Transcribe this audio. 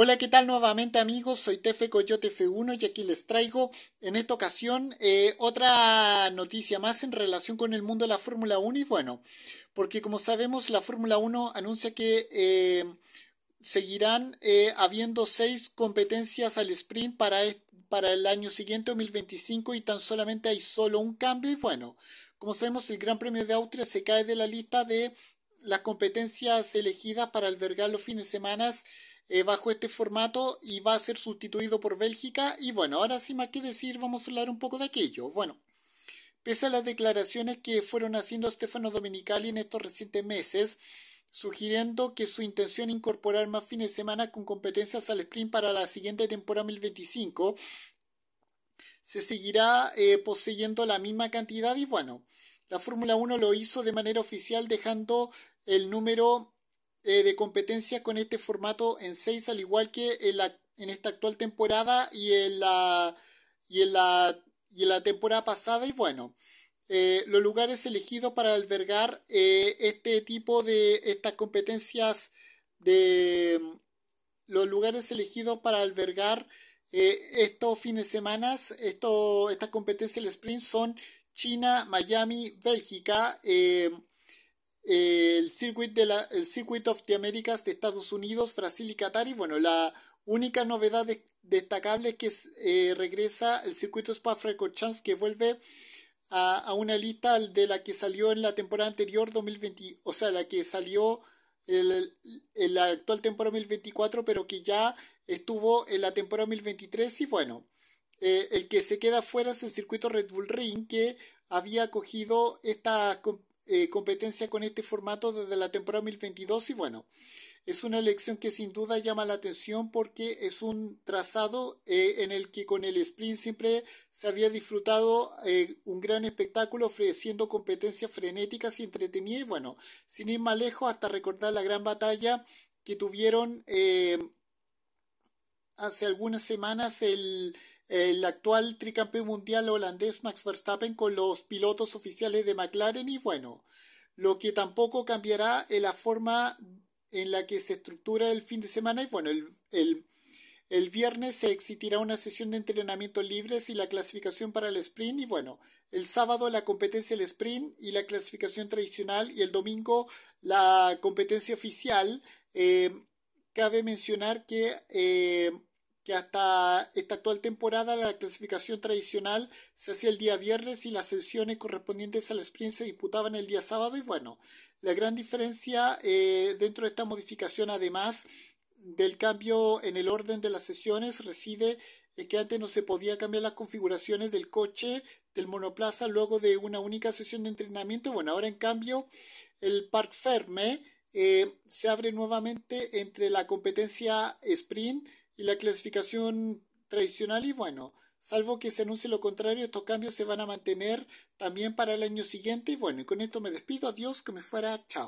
Hola, ¿qué tal nuevamente amigos? Soy Tefe Coyote F1 y aquí les traigo en esta ocasión eh, otra noticia más en relación con el mundo de la Fórmula 1 y bueno, porque como sabemos la Fórmula 1 anuncia que eh, seguirán eh, habiendo seis competencias al sprint para, e-, para el año siguiente 2025 y tan solamente hay solo un cambio y bueno, como sabemos el Gran Premio de Austria se cae de la lista de las competencias elegidas para albergar los fines de semana eh, bajo este formato y va a ser sustituido por Bélgica. Y bueno, ahora sí más que decir, vamos a hablar un poco de aquello. Bueno, pese a las declaraciones que fueron haciendo Stefano Domenicali en estos recientes meses, sugiriendo que su intención es incorporar más fines de semana con competencias al sprint para la siguiente temporada 2025, se seguirá eh, poseyendo la misma cantidad y bueno, la Fórmula 1 lo hizo de manera oficial dejando el número eh, de competencias con este formato en 6, al igual que en, la, en esta actual temporada y en la, y en la, la temporada pasada. Y bueno, eh, los lugares elegidos para albergar eh, este tipo de estas competencias de los lugares elegidos para albergar estos fines de semana, estas competencias del sprint son China, Miami, Bélgica, el circuito de la, el circuito of the Americas de Estados Unidos, Brasil y Qatar. Y bueno, la única novedad destacable es que eh, regresa el circuito Spa-Francorchamps que vuelve a, una lista de la que salió en la temporada anterior 2020, o sea, la que salió en la actual temporada 2024, pero que ya estuvo en la temporada 2023 y bueno, eh, el que se queda fuera es el circuito Red Bull Ring que había cogido esta, eh, competencia con este formato desde la temporada 2022 y bueno, es una elección que sin duda llama la atención porque es un trazado eh, en el que con el sprint siempre se había disfrutado eh, un gran espectáculo ofreciendo competencias frenéticas y entretenidas y bueno, sin ir más lejos hasta recordar la gran batalla que tuvieron hace algunas semanas el el actual tricampeón mundial holandés Max Verstappen con los pilotos oficiales de McLaren y bueno, lo que tampoco cambiará es la forma en la que se estructura el fin de semana y bueno, el, viernes se existirá una sesión de entrenamiento libre y la clasificación para el sprint y bueno, el sábado la competencia del sprint y la clasificación tradicional y el domingo la competencia oficial. Eh, cabe mencionar que... Eh, que hasta esta actual temporada la clasificación tradicional se hacía el día viernes y las sesiones correspondientes al sprint se disputaban el día sábado y bueno, la gran diferencia eh, dentro de esta modificación además del cambio en el orden de las sesiones reside en que antes no se podía cambiar las configuraciones del coche del monoplaza luego de una única sesión de entrenamiento. Bueno, ahora en cambio el Parc Ferme eh, se abre nuevamente entre la competencia sprint y la clasificación tradicional y bueno, salvo que se anuncie lo contrario, estos cambios se van a mantener también para el año siguiente y bueno, y con esto me despido, adiós, que me fuera, chao.